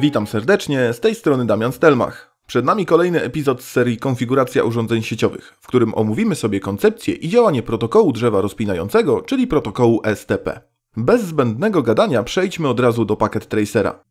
Witam serdecznie, z tej strony Damian Stelmach. Przed nami kolejny epizod z serii Konfiguracja urządzeń sieciowych, w którym omówimy sobie koncepcję i działanie protokołu drzewa rozpinającego, czyli protokołu STP. Bez zbędnego gadania przejdźmy od razu do pakiet tracera.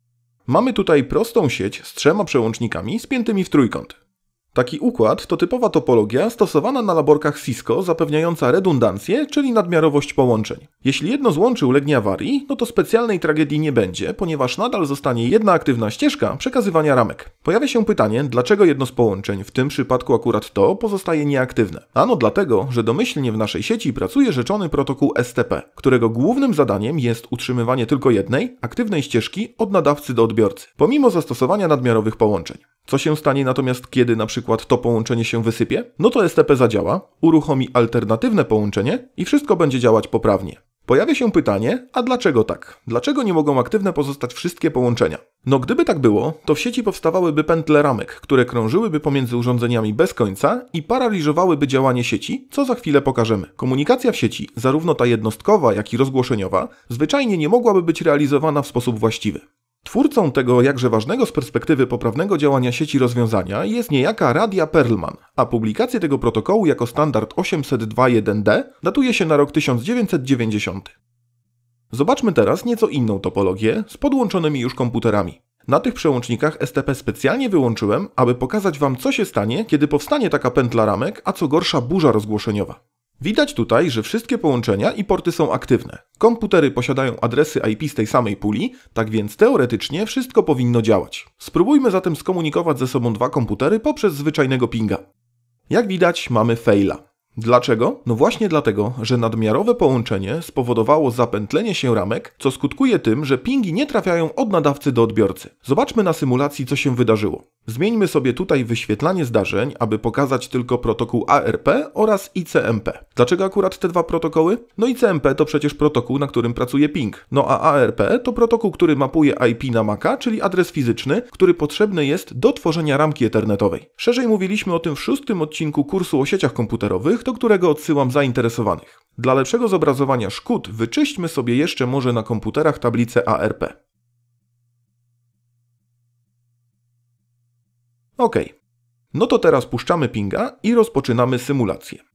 Mamy tutaj prostą sieć z trzema przełącznikami spiętymi w trójkąt. Taki układ to typowa topologia stosowana na laborkach Cisco, zapewniająca redundancję, czyli nadmiarowość połączeń. Jeśli jedno z łączy ulegnie awarii, no to specjalnej tragedii nie będzie, ponieważ nadal zostanie jedna aktywna ścieżka przekazywania ramek. Pojawia się pytanie, dlaczego jedno z połączeń, w tym przypadku akurat to, pozostaje nieaktywne. Ano dlatego, że domyślnie w naszej sieci pracuje rzeczony protokół STP, którego głównym zadaniem jest utrzymywanie tylko jednej, aktywnej ścieżki od nadawcy do odbiorcy, pomimo zastosowania nadmiarowych połączeń. Co się stanie natomiast, kiedy na przykład to połączenie się wysypie? No to STP zadziała, uruchomi alternatywne połączenie i wszystko będzie działać poprawnie. Pojawia się pytanie, a dlaczego tak? Dlaczego nie mogą aktywne pozostać wszystkie połączenia? No gdyby tak było, to w sieci powstawałyby pętle ramek, które krążyłyby pomiędzy urządzeniami bez końca i paraliżowałyby działanie sieci, co za chwilę pokażemy. Komunikacja w sieci, zarówno ta jednostkowa, jak i rozgłoszeniowa, zwyczajnie nie mogłaby być realizowana w sposób właściwy. Twórcą tego jakże ważnego z perspektywy poprawnego działania sieci rozwiązania jest niejaka Radia Perlman, a publikację tego protokołu jako standard 802.1d datuje się na rok 1990. Zobaczmy teraz nieco inną topologię z podłączonymi już komputerami. Na tych przełącznikach STP specjalnie wyłączyłem, aby pokazać Wam co się stanie, kiedy powstanie taka pętla ramek, a co gorsza burza rozgłoszeniowa. Widać tutaj, że wszystkie połączenia i porty są aktywne. Komputery posiadają adresy IP z tej samej puli, tak więc teoretycznie wszystko powinno działać. Spróbujmy zatem skomunikować ze sobą dwa komputery poprzez zwyczajnego pinga. Jak widać mamy faila. Dlaczego? No właśnie dlatego, że nadmiarowe połączenie spowodowało zapętlenie się ramek, co skutkuje tym, że pingi nie trafiają od nadawcy do odbiorcy. Zobaczmy na symulacji, co się wydarzyło. Zmieńmy sobie tutaj wyświetlanie zdarzeń, aby pokazać tylko protokół ARP oraz ICMP. Dlaczego akurat te dwa protokoły? No ICMP to przecież protokół, na którym pracuje ping. No a ARP to protokół, który mapuje IP na Maca, czyli adres fizyczny, który potrzebny jest do tworzenia ramki ethernetowej. Szerzej mówiliśmy o tym w szóstym odcinku kursu o sieciach komputerowych, do którego odsyłam zainteresowanych. Dla lepszego zobrazowania szkód wyczyśćmy sobie jeszcze może na komputerach tablicę ARP. OK. No to teraz puszczamy pinga i rozpoczynamy symulację.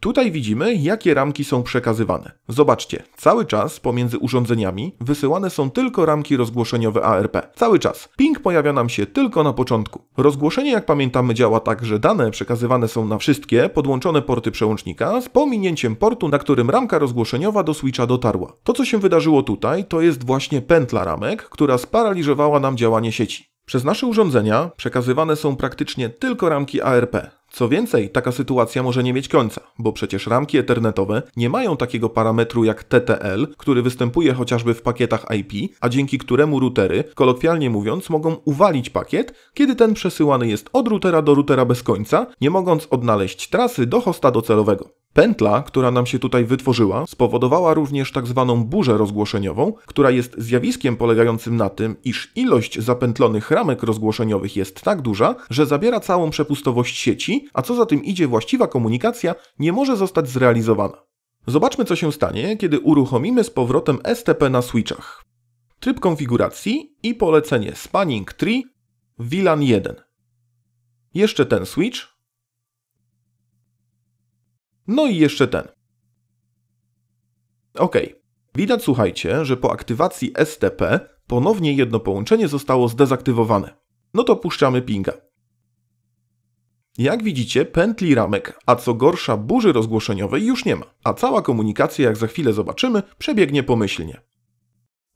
Tutaj widzimy, jakie ramki są przekazywane. Zobaczcie, cały czas pomiędzy urządzeniami wysyłane są tylko ramki rozgłoszeniowe ARP. Cały czas. Ping pojawia nam się tylko na początku. Rozgłoszenie, jak pamiętamy, działa tak, że dane przekazywane są na wszystkie podłączone porty przełącznika z pominięciem portu, na którym ramka rozgłoszeniowa do switcha dotarła. To, co się wydarzyło tutaj, to jest właśnie pętla ramek, która sparaliżowała nam działanie sieci. Przez nasze urządzenia przekazywane są praktycznie tylko ramki ARP. Co więcej, taka sytuacja może nie mieć końca, bo przecież ramki ethernetowe nie mają takiego parametru jak TTL, który występuje chociażby w pakietach IP, a dzięki któremu routery, kolokwialnie mówiąc, mogą uwalić pakiet, kiedy ten przesyłany jest od routera do routera bez końca, nie mogąc odnaleźć trasy do hosta docelowego. Pętla, która nam się tutaj wytworzyła, spowodowała również tak zwaną burzę rozgłoszeniową, która jest zjawiskiem polegającym na tym, iż ilość zapętlonych ramek rozgłoszeniowych jest tak duża, że zabiera całą przepustowość sieci, a co za tym idzie właściwa komunikacja nie może zostać zrealizowana. Zobaczmy co się stanie, kiedy uruchomimy z powrotem STP na switchach. Tryb konfiguracji i polecenie Spanning Tree VLAN 1. Jeszcze ten switch, no i jeszcze ten. Ok. Widać, słuchajcie, że po aktywacji STP ponownie jedno połączenie zostało zdezaktywowane. No to puszczamy pinga. Jak widzicie, pętli ramek, a co gorsza burzy rozgłoszeniowej już nie ma, a cała komunikacja, jak za chwilę zobaczymy, przebiegnie pomyślnie.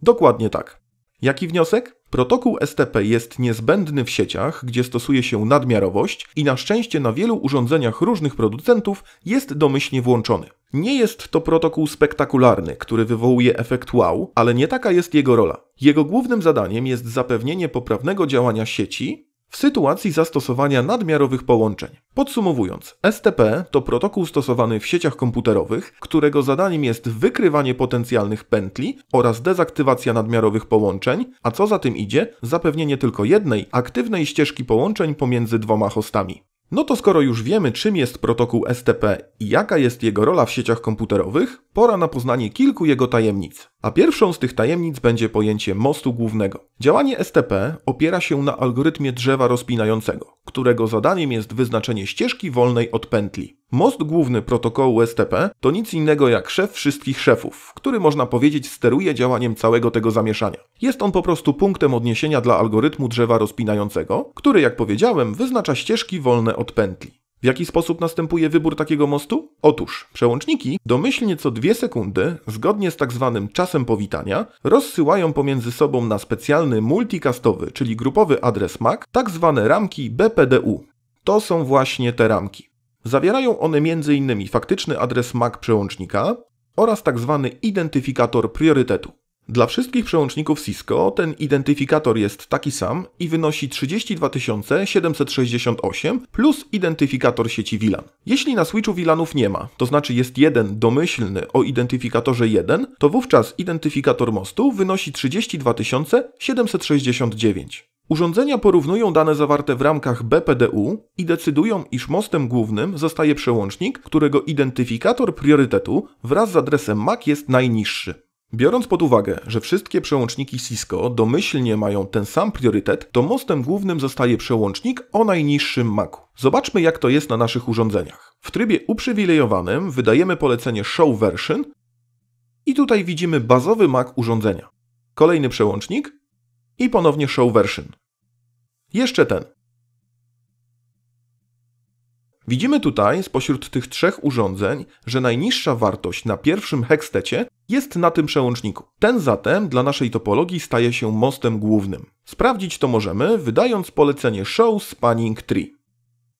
Dokładnie tak. Jaki wniosek? Protokół STP jest niezbędny w sieciach, gdzie stosuje się nadmiarowość i na szczęście na wielu urządzeniach różnych producentów jest domyślnie włączony. Nie jest to protokół spektakularny, który wywołuje efekt wow, ale nie taka jest jego rola. Jego głównym zadaniem jest zapewnienie poprawnego działania sieci w sytuacji zastosowania nadmiarowych połączeń. Podsumowując, STP to protokół stosowany w sieciach komputerowych, którego zadaniem jest wykrywanie potencjalnych pętli oraz dezaktywacja nadmiarowych połączeń, a co za tym idzie, zapewnienie tylko jednej aktywnej ścieżki połączeń pomiędzy dwoma hostami. No to skoro już wiemy, czym jest protokół STP i jaka jest jego rola w sieciach komputerowych, pora na poznanie kilku jego tajemnic. A pierwszą z tych tajemnic będzie pojęcie mostu głównego. Działanie STP opiera się na algorytmie drzewa rozpinającego, którego zadaniem jest wyznaczenie ścieżki wolnej od pętli. Most główny protokołu STP to nic innego jak szef wszystkich szefów, który można powiedzieć steruje działaniem całego tego zamieszania. Jest on po prostu punktem odniesienia dla algorytmu drzewa rozpinającego, który, jak powiedziałem, wyznacza ścieżki wolne od pętli. W jaki sposób następuje wybór takiego mostu? Otóż przełączniki domyślnie co dwie sekundy, zgodnie z tak zwanym czasem powitania, rozsyłają pomiędzy sobą na specjalny multicastowy, czyli grupowy adres MAC, tak zwane ramki BPDU. To są właśnie te ramki. Zawierają one m.in. faktyczny adres MAC przełącznika oraz tzw. Tak identyfikator priorytetu. Dla wszystkich przełączników Cisco ten identyfikator jest taki sam i wynosi 32768 plus identyfikator sieci VLAN. Jeśli na switchu VLANów nie ma, to znaczy jest jeden domyślny o identyfikatorze 1, to wówczas identyfikator mostu wynosi 32769. Urządzenia porównują dane zawarte w ramkach BPDU i decydują, iż mostem głównym zostaje przełącznik, którego identyfikator priorytetu wraz z adresem MAC jest najniższy. Biorąc pod uwagę, że wszystkie przełączniki Cisco domyślnie mają ten sam priorytet, to mostem głównym zostaje przełącznik o najniższym maku. Zobaczmy jak to jest na naszych urządzeniach. W trybie uprzywilejowanym wydajemy polecenie Show Version i tutaj widzimy bazowy mak urządzenia. Kolejny przełącznik i ponownie show version. Jeszcze ten. Widzimy tutaj spośród tych trzech urządzeń, że najniższa wartość na pierwszym hextecie jest na tym przełączniku. Ten zatem dla naszej topologii staje się mostem głównym. Sprawdzić to możemy wydając polecenie Show Spanning Tree.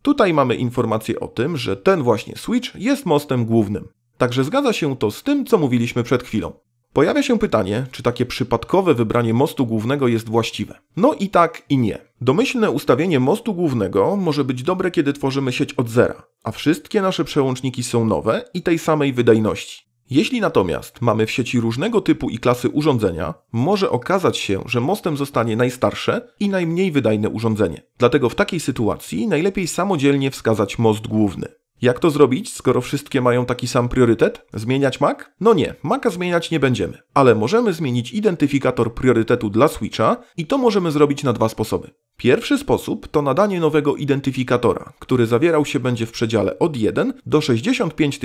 Tutaj mamy informację o tym, że ten właśnie switch jest mostem głównym. Także zgadza się to z tym, co mówiliśmy przed chwilą. Pojawia się pytanie, czy takie przypadkowe wybranie mostu głównego jest właściwe. No i tak i nie. Domyślne ustawienie mostu głównego może być dobre, kiedy tworzymy sieć od zera, a wszystkie nasze przełączniki są nowe i tej samej wydajności. Jeśli natomiast mamy w sieci różnego typu i klasy urządzenia, może okazać się, że mostem zostanie najstarsze i najmniej wydajne urządzenie. Dlatego w takiej sytuacji najlepiej samodzielnie wskazać most główny. Jak to zrobić, skoro wszystkie mają taki sam priorytet? Zmieniać Mac? No nie, Maca zmieniać nie będziemy, ale możemy zmienić identyfikator priorytetu dla Switcha i to możemy zrobić na dwa sposoby. Pierwszy sposób to nadanie nowego identyfikatora, który zawierał się będzie w przedziale od 1 do 65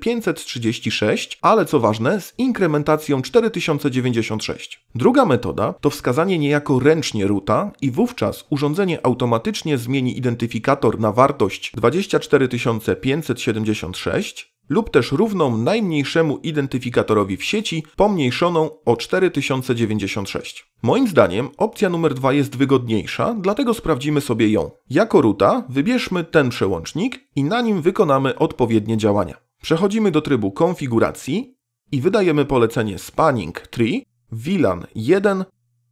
536, ale co ważne, z inkrementacją 4096. Druga metoda to wskazanie niejako ręcznie ruta i wówczas urządzenie automatycznie zmieni identyfikator na wartość 24576 lub też równą najmniejszemu identyfikatorowi w sieci pomniejszoną o 4096. Moim zdaniem opcja numer 2 jest wygodniejsza, dlatego sprawdzimy sobie ją. Jako ruta wybierzmy ten przełącznik i na nim wykonamy odpowiednie działania. Przechodzimy do trybu konfiguracji i wydajemy polecenie spanning tree VLAN 1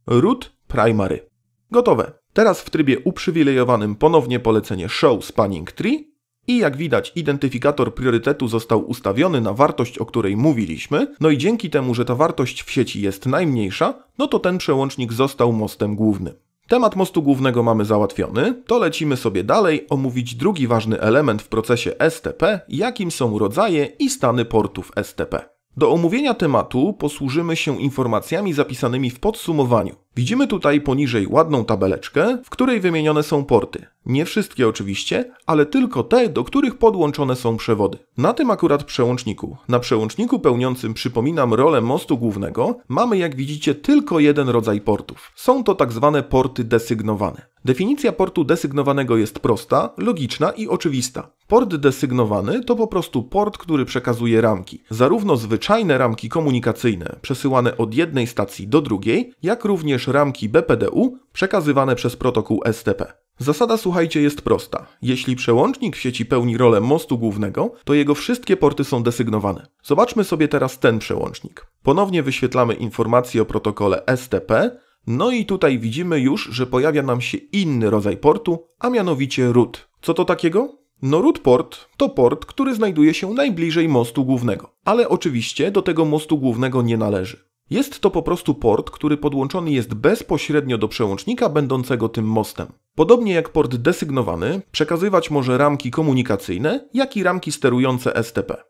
root primary. Gotowe. Teraz w trybie uprzywilejowanym ponownie polecenie show spanning tree i jak widać, identyfikator priorytetu został ustawiony na wartość, o której mówiliśmy, no i dzięki temu, że ta wartość w sieci jest najmniejsza, no to ten przełącznik został mostem głównym. Temat mostu głównego mamy załatwiony, to lecimy sobie dalej omówić drugi ważny element w procesie STP, jakim są rodzaje i stany portów STP. Do omówienia tematu posłużymy się informacjami zapisanymi w podsumowaniu. Widzimy tutaj poniżej ładną tabeleczkę, w której wymienione są porty. Nie wszystkie oczywiście, ale tylko te, do których podłączone są przewody. Na tym akurat przełączniku, na przełączniku pełniącym, przypominam, rolę mostu głównego, mamy jak widzicie tylko jeden rodzaj portów. Są to tak zwane porty desygnowane. Definicja portu desygnowanego jest prosta, logiczna i oczywista. Port desygnowany to po prostu port, który przekazuje ramki. Zarówno zwyczajne ramki komunikacyjne przesyłane od jednej stacji do drugiej, jak również ramki BPDU przekazywane przez protokół STP. Zasada, słuchajcie, jest prosta. Jeśli przełącznik w sieci pełni rolę mostu głównego, to jego wszystkie porty są desygnowane. Zobaczmy sobie teraz ten przełącznik. Ponownie wyświetlamy informacje o protokole STP no i tutaj widzimy już, że pojawia nam się inny rodzaj portu, a mianowicie root. Co to takiego? No root port to port, który znajduje się najbliżej mostu głównego, ale oczywiście do tego mostu głównego nie należy. Jest to po prostu port, który podłączony jest bezpośrednio do przełącznika będącego tym mostem. Podobnie jak port desygnowany, przekazywać może ramki komunikacyjne, jak i ramki sterujące STP.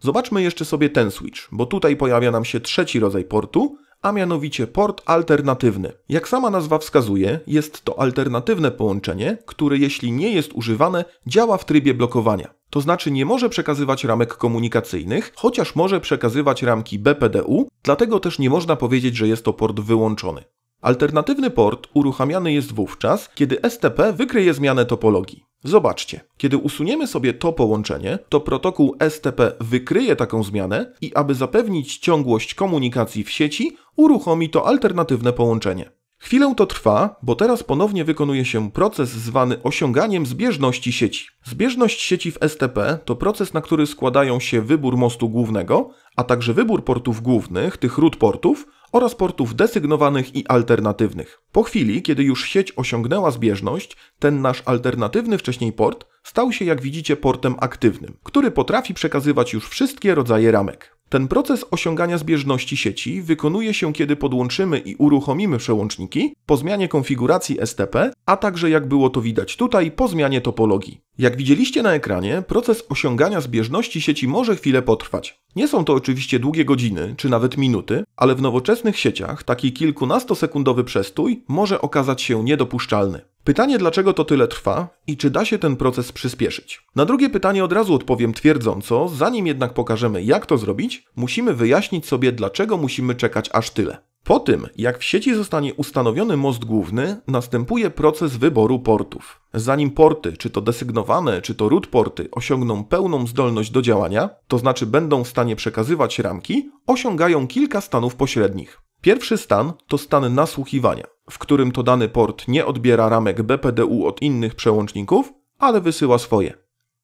Zobaczmy jeszcze sobie ten switch, bo tutaj pojawia nam się trzeci rodzaj portu, a mianowicie port alternatywny. Jak sama nazwa wskazuje, jest to alternatywne połączenie, które jeśli nie jest używane, działa w trybie blokowania. To znaczy nie może przekazywać ramek komunikacyjnych, chociaż może przekazywać ramki BPDU, dlatego też nie można powiedzieć, że jest to port wyłączony. Alternatywny port uruchamiany jest wówczas, kiedy STP wykryje zmianę topologii. Zobaczcie, kiedy usuniemy sobie to połączenie, to protokół STP wykryje taką zmianę i aby zapewnić ciągłość komunikacji w sieci, uruchomi to alternatywne połączenie. Chwilę to trwa, bo teraz ponownie wykonuje się proces zwany osiąganiem zbieżności sieci. Zbieżność sieci w STP to proces, na który składają się wybór mostu głównego, a także wybór portów głównych, tych root portów oraz portów desygnowanych i alternatywnych. Po chwili, kiedy już sieć osiągnęła zbieżność, ten nasz alternatywny wcześniej port stał się, jak widzicie, portem aktywnym, który potrafi przekazywać już wszystkie rodzaje ramek. Ten proces osiągania zbieżności sieci wykonuje się, kiedy podłączymy i uruchomimy przełączniki po zmianie konfiguracji STP, a także jak było to widać tutaj po zmianie topologii. Jak widzieliście na ekranie, proces osiągania zbieżności sieci może chwilę potrwać. Nie są to oczywiście długie godziny, czy nawet minuty, ale w nowoczesnych sieciach taki kilkunastosekundowy przestój może okazać się niedopuszczalny. Pytanie, dlaczego to tyle trwa i czy da się ten proces przyspieszyć? Na drugie pytanie od razu odpowiem twierdząco, zanim jednak pokażemy, jak to zrobić, musimy wyjaśnić sobie, dlaczego musimy czekać aż tyle. Po tym, jak w sieci zostanie ustanowiony most główny, następuje proces wyboru portów. Zanim porty, czy to desygnowane, czy to root porty, osiągną pełną zdolność do działania, to znaczy będą w stanie przekazywać ramki, osiągają kilka stanów pośrednich. Pierwszy stan to stan nasłuchiwania w którym to dany port nie odbiera ramek BPDU od innych przełączników, ale wysyła swoje.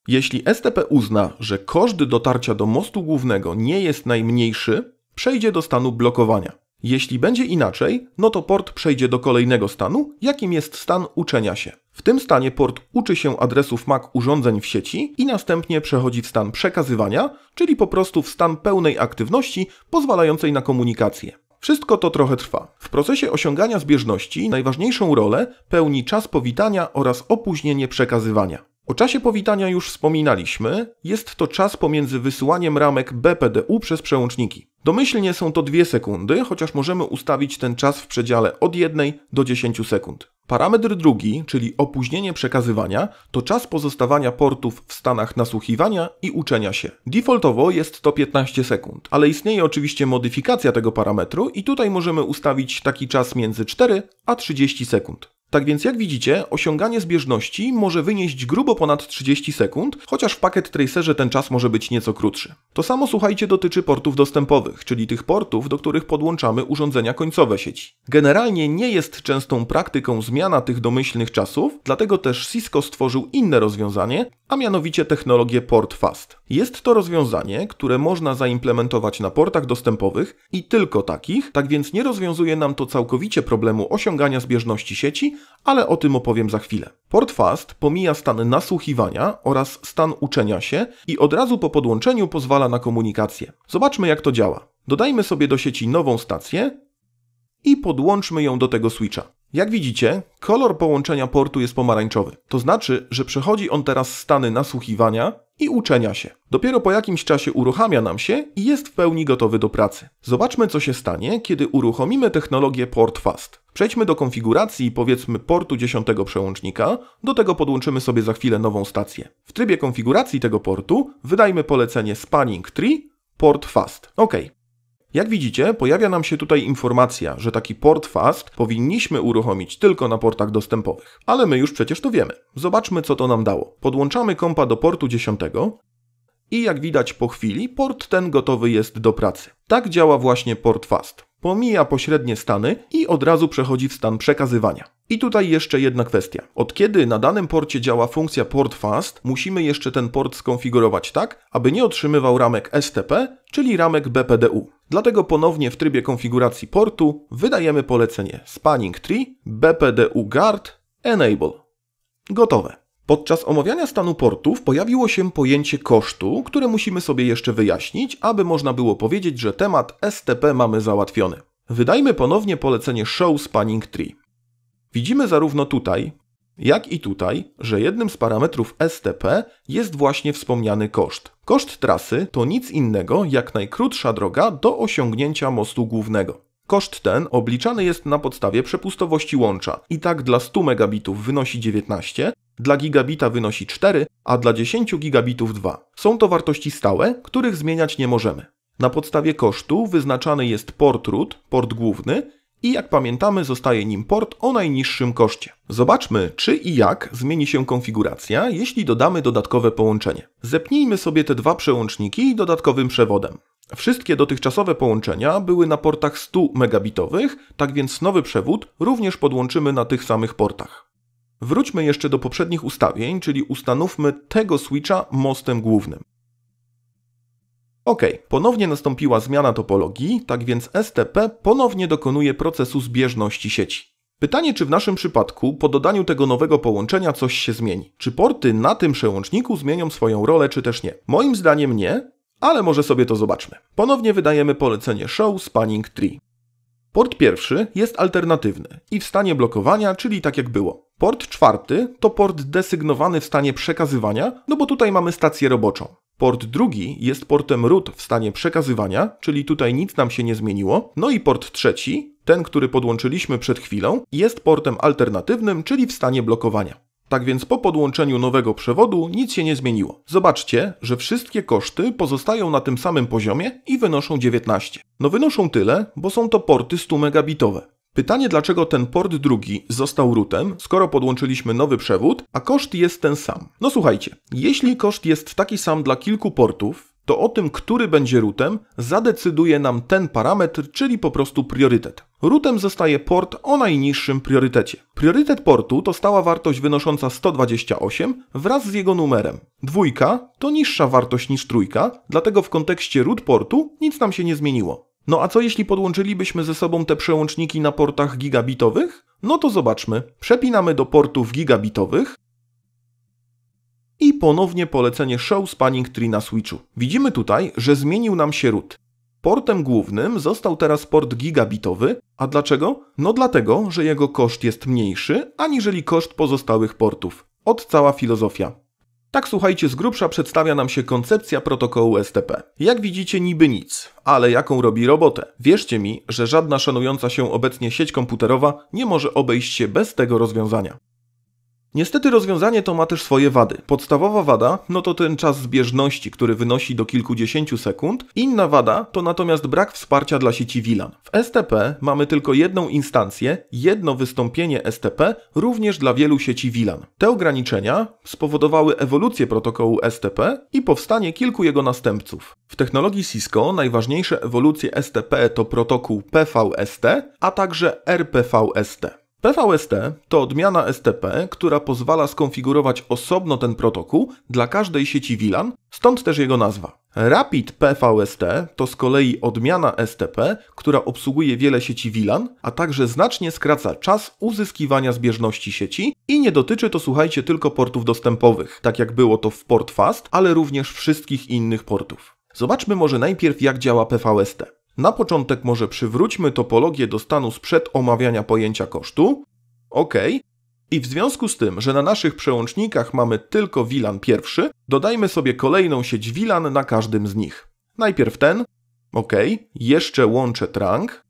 Jeśli STP uzna, że koszt dotarcia do mostu głównego nie jest najmniejszy, przejdzie do stanu blokowania. Jeśli będzie inaczej, no to port przejdzie do kolejnego stanu, jakim jest stan uczenia się. W tym stanie port uczy się adresów MAC urządzeń w sieci i następnie przechodzi w stan przekazywania, czyli po prostu w stan pełnej aktywności pozwalającej na komunikację. Wszystko to trochę trwa. W procesie osiągania zbieżności najważniejszą rolę pełni czas powitania oraz opóźnienie przekazywania. O czasie powitania już wspominaliśmy, jest to czas pomiędzy wysyłaniem ramek BPDU przez przełączniki. Domyślnie są to 2 sekundy, chociaż możemy ustawić ten czas w przedziale od 1 do 10 sekund. Parametr drugi, czyli opóźnienie przekazywania, to czas pozostawania portów w stanach nasłuchiwania i uczenia się. Defaultowo jest to 15 sekund, ale istnieje oczywiście modyfikacja tego parametru i tutaj możemy ustawić taki czas między 4 a 30 sekund. Tak więc jak widzicie, osiąganie zbieżności może wynieść grubo ponad 30 sekund, chociaż w pakiet tracerze ten czas może być nieco krótszy. To samo słuchajcie dotyczy portów dostępowych, czyli tych portów, do których podłączamy urządzenia końcowe sieci. Generalnie nie jest częstą praktyką zmiana tych domyślnych czasów, dlatego też Cisco stworzył inne rozwiązanie, a mianowicie technologię port fast. Jest to rozwiązanie, które można zaimplementować na portach dostępowych i tylko takich, tak więc nie rozwiązuje nam to całkowicie problemu osiągania zbieżności sieci, ale o tym opowiem za chwilę. Port fast pomija stan nasłuchiwania oraz stan uczenia się i od razu po podłączeniu pozwala na komunikację. Zobaczmy jak to działa. Dodajmy sobie do sieci nową stację i podłączmy ją do tego switcha. Jak widzicie, kolor połączenia portu jest pomarańczowy. To znaczy, że przechodzi on teraz stany nasłuchiwania i uczenia się. Dopiero po jakimś czasie uruchamia nam się i jest w pełni gotowy do pracy. Zobaczmy, co się stanie, kiedy uruchomimy technologię PortFast. Przejdźmy do konfiguracji, powiedzmy, portu 10 przełącznika, do tego podłączymy sobie za chwilę nową stację. W trybie konfiguracji tego portu wydajmy polecenie Spanning Tree, port fast. OK. Jak widzicie, pojawia nam się tutaj informacja, że taki port fast powinniśmy uruchomić tylko na portach dostępowych. Ale my już przecież to wiemy. Zobaczmy, co to nam dało. Podłączamy kompa do portu 10 i jak widać po chwili, port ten gotowy jest do pracy. Tak działa właśnie port fast pomija pośrednie stany i od razu przechodzi w stan przekazywania. I tutaj jeszcze jedna kwestia. Od kiedy na danym porcie działa funkcja port fast, musimy jeszcze ten port skonfigurować tak, aby nie otrzymywał ramek STP, czyli ramek BPDU. Dlatego ponownie w trybie konfiguracji portu wydajemy polecenie spanning tree, BPDU guard, enable. Gotowe. Podczas omawiania stanu portów pojawiło się pojęcie kosztu, które musimy sobie jeszcze wyjaśnić, aby można było powiedzieć, że temat STP mamy załatwiony. Wydajmy ponownie polecenie Show Spanning Tree. Widzimy zarówno tutaj, jak i tutaj, że jednym z parametrów STP jest właśnie wspomniany koszt. Koszt trasy to nic innego jak najkrótsza droga do osiągnięcia mostu głównego. Koszt ten obliczany jest na podstawie przepustowości łącza. I tak dla 100 megabitów wynosi 19, dla gigabita wynosi 4, a dla 10 gigabitów 2. Są to wartości stałe, których zmieniać nie możemy. Na podstawie kosztu wyznaczany jest port root, port główny i jak pamiętamy zostaje nim port o najniższym koszcie. Zobaczmy, czy i jak zmieni się konfiguracja, jeśli dodamy dodatkowe połączenie. Zepnijmy sobie te dwa przełączniki dodatkowym przewodem. Wszystkie dotychczasowe połączenia były na portach 100 megabitowych, tak więc nowy przewód również podłączymy na tych samych portach. Wróćmy jeszcze do poprzednich ustawień, czyli ustanówmy tego switcha mostem głównym. Ok, ponownie nastąpiła zmiana topologii, tak więc STP ponownie dokonuje procesu zbieżności sieci. Pytanie, czy w naszym przypadku po dodaniu tego nowego połączenia coś się zmieni? Czy porty na tym przełączniku zmienią swoją rolę, czy też nie? Moim zdaniem nie, ale może sobie to zobaczmy. Ponownie wydajemy polecenie show Spanning Tree. Port pierwszy jest alternatywny i w stanie blokowania, czyli tak jak było. Port czwarty to port desygnowany w stanie przekazywania, no bo tutaj mamy stację roboczą. Port drugi jest portem root w stanie przekazywania, czyli tutaj nic nam się nie zmieniło. No i port trzeci, ten, który podłączyliśmy przed chwilą, jest portem alternatywnym, czyli w stanie blokowania. Tak więc po podłączeniu nowego przewodu nic się nie zmieniło. Zobaczcie, że wszystkie koszty pozostają na tym samym poziomie i wynoszą 19. No wynoszą tyle, bo są to porty 100 megabitowe. Pytanie, dlaczego ten port drugi został rootem, skoro podłączyliśmy nowy przewód, a koszt jest ten sam. No słuchajcie, jeśli koszt jest taki sam dla kilku portów, to o tym, który będzie rootem, zadecyduje nam ten parametr, czyli po prostu priorytet. Rootem zostaje port o najniższym priorytecie. Priorytet portu to stała wartość wynosząca 128 wraz z jego numerem. Dwójka to niższa wartość niż trójka, dlatego w kontekście root portu nic nam się nie zmieniło. No a co jeśli podłączylibyśmy ze sobą te przełączniki na portach gigabitowych? No to zobaczmy. Przepinamy do portów gigabitowych, i ponownie polecenie Show Spanning Tree na Switchu. Widzimy tutaj, że zmienił nam się root. Portem głównym został teraz port gigabitowy, a dlaczego? No dlatego, że jego koszt jest mniejszy aniżeli koszt pozostałych portów. Od cała filozofia. Tak słuchajcie, z grubsza przedstawia nam się koncepcja protokołu STP. Jak widzicie niby nic, ale jaką robi robotę? Wierzcie mi, że żadna szanująca się obecnie sieć komputerowa nie może obejść się bez tego rozwiązania. Niestety rozwiązanie to ma też swoje wady. Podstawowa wada no to ten czas zbieżności, który wynosi do kilkudziesięciu sekund. Inna wada to natomiast brak wsparcia dla sieci WLAN. W STP mamy tylko jedną instancję, jedno wystąpienie STP również dla wielu sieci WLAN. Te ograniczenia spowodowały ewolucję protokołu STP i powstanie kilku jego następców. W technologii Cisco najważniejsze ewolucje STP to protokół PVST, a także RPVST. PVST to odmiana STP, która pozwala skonfigurować osobno ten protokół dla każdej sieci VLAN, stąd też jego nazwa. Rapid PVST to z kolei odmiana STP, która obsługuje wiele sieci VLAN, a także znacznie skraca czas uzyskiwania zbieżności sieci i nie dotyczy to słuchajcie tylko portów dostępowych, tak jak było to w port fast, ale również wszystkich innych portów. Zobaczmy może najpierw jak działa PVST. Na początek może przywróćmy topologię do stanu sprzed omawiania pojęcia kosztu. OK. I w związku z tym, że na naszych przełącznikach mamy tylko VLAN pierwszy, dodajmy sobie kolejną sieć VLAN na każdym z nich. Najpierw ten. OK. Jeszcze łączę trunk.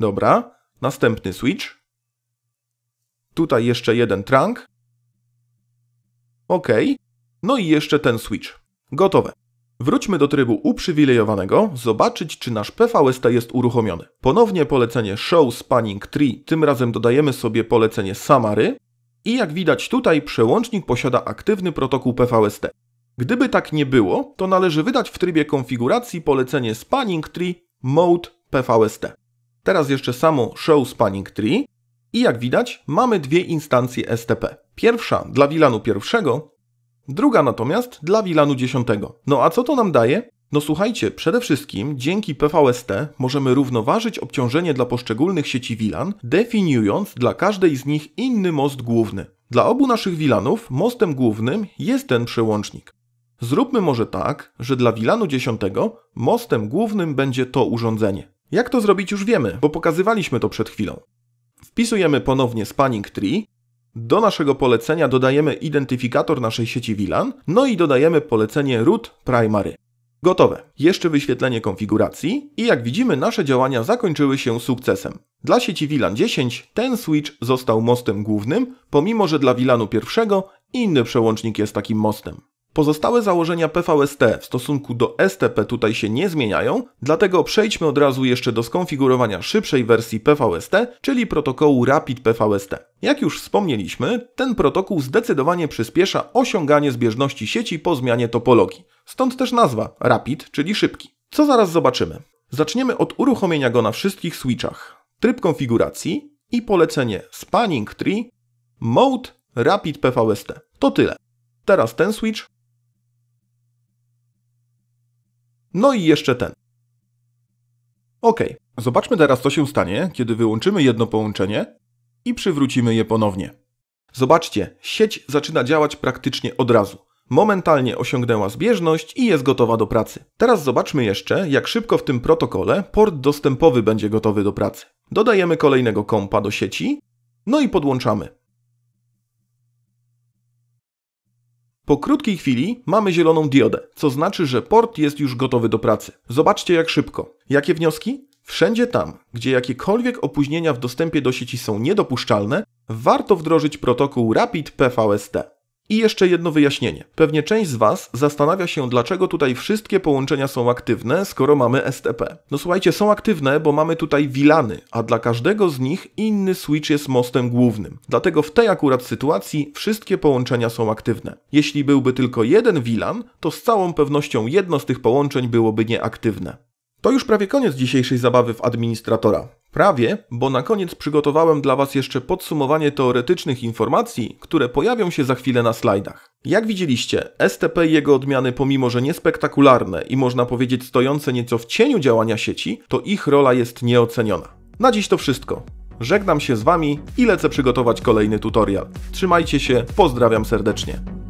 Dobra. Następny switch. Tutaj jeszcze jeden trunk. OK. No i jeszcze ten switch. Gotowe. Wróćmy do trybu uprzywilejowanego, zobaczyć czy nasz PVST jest uruchomiony. Ponownie polecenie Show Spanning Tree, tym razem dodajemy sobie polecenie Samary i jak widać tutaj przełącznik posiada aktywny protokół PVST. Gdyby tak nie było, to należy wydać w trybie konfiguracji polecenie Spanning Tree Mode PVST. Teraz jeszcze samo Show Spanning Tree i jak widać mamy dwie instancje STP. Pierwsza dla VLANu pierwszego, druga natomiast dla Wilanu 10. No a co to nam daje? No słuchajcie, przede wszystkim dzięki PVST możemy równoważyć obciążenie dla poszczególnych sieci VLAN, definiując dla każdej z nich inny most główny. Dla obu naszych VLANów mostem głównym jest ten przełącznik. Zróbmy może tak, że dla VLANu 10 mostem głównym będzie to urządzenie. Jak to zrobić już wiemy, bo pokazywaliśmy to przed chwilą. Wpisujemy ponownie spanning tree do naszego polecenia dodajemy identyfikator naszej sieci VLAN, no i dodajemy polecenie root primary. Gotowe. Jeszcze wyświetlenie konfiguracji i jak widzimy nasze działania zakończyły się sukcesem. Dla sieci VLAN 10 ten switch został mostem głównym, pomimo że dla VLANu pierwszego inny przełącznik jest takim mostem. Pozostałe założenia PVST w stosunku do STP tutaj się nie zmieniają, dlatego przejdźmy od razu jeszcze do skonfigurowania szybszej wersji PVST, czyli protokołu Rapid PVST. Jak już wspomnieliśmy, ten protokół zdecydowanie przyspiesza osiąganie zbieżności sieci po zmianie topologii. Stąd też nazwa Rapid, czyli szybki. Co zaraz zobaczymy? Zaczniemy od uruchomienia go na wszystkich switchach. Tryb konfiguracji i polecenie Spanning Tree, Mode Rapid PVST. To tyle. Teraz ten switch No i jeszcze ten. Ok, zobaczmy teraz co się stanie, kiedy wyłączymy jedno połączenie i przywrócimy je ponownie. Zobaczcie, sieć zaczyna działać praktycznie od razu. Momentalnie osiągnęła zbieżność i jest gotowa do pracy. Teraz zobaczmy jeszcze, jak szybko w tym protokole port dostępowy będzie gotowy do pracy. Dodajemy kolejnego kompa do sieci, no i podłączamy. Po krótkiej chwili mamy zieloną diodę, co znaczy, że port jest już gotowy do pracy. Zobaczcie jak szybko. Jakie wnioski? Wszędzie tam, gdzie jakiekolwiek opóźnienia w dostępie do sieci są niedopuszczalne, warto wdrożyć protokół Rapid PVST. I jeszcze jedno wyjaśnienie. Pewnie część z Was zastanawia się, dlaczego tutaj wszystkie połączenia są aktywne, skoro mamy STP. No słuchajcie, są aktywne, bo mamy tutaj wilany, a dla każdego z nich inny switch jest mostem głównym. Dlatego w tej akurat sytuacji wszystkie połączenia są aktywne. Jeśli byłby tylko jeden wilan, to z całą pewnością jedno z tych połączeń byłoby nieaktywne. To już prawie koniec dzisiejszej zabawy w administratora. Prawie, bo na koniec przygotowałem dla Was jeszcze podsumowanie teoretycznych informacji, które pojawią się za chwilę na slajdach. Jak widzieliście, STP i jego odmiany, pomimo że niespektakularne i można powiedzieć stojące nieco w cieniu działania sieci, to ich rola jest nieoceniona. Na dziś to wszystko. Żegnam się z Wami i lecę przygotować kolejny tutorial. Trzymajcie się, pozdrawiam serdecznie.